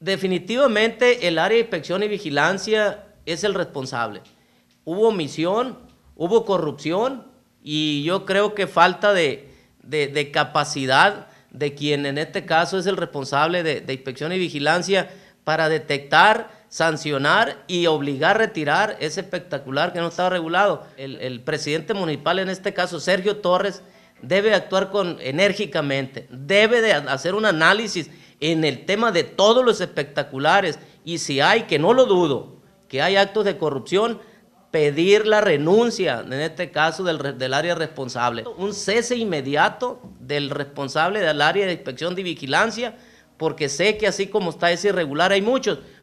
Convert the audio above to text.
Definitivamente el área de inspección y vigilancia es el responsable. Hubo omisión, hubo corrupción y yo creo que falta de, capacidad de quien en este caso es el responsable de, inspección y vigilancia para detectar, sancionar y obligar a retirar ese espectacular que no estaba regulado. El, el presidente municipal, en este caso Sergio Torres, debe actuar con, enérgicamente, debe de hacer un análisis en el tema de todos los espectaculares, y si hay, que no lo dudo, que hay actos de corrupción, pedir la renuncia, en este caso del, área responsable. Un cese inmediato del responsable del área de inspección de vigilancia, porque sé que así como está ese irregular hay muchos.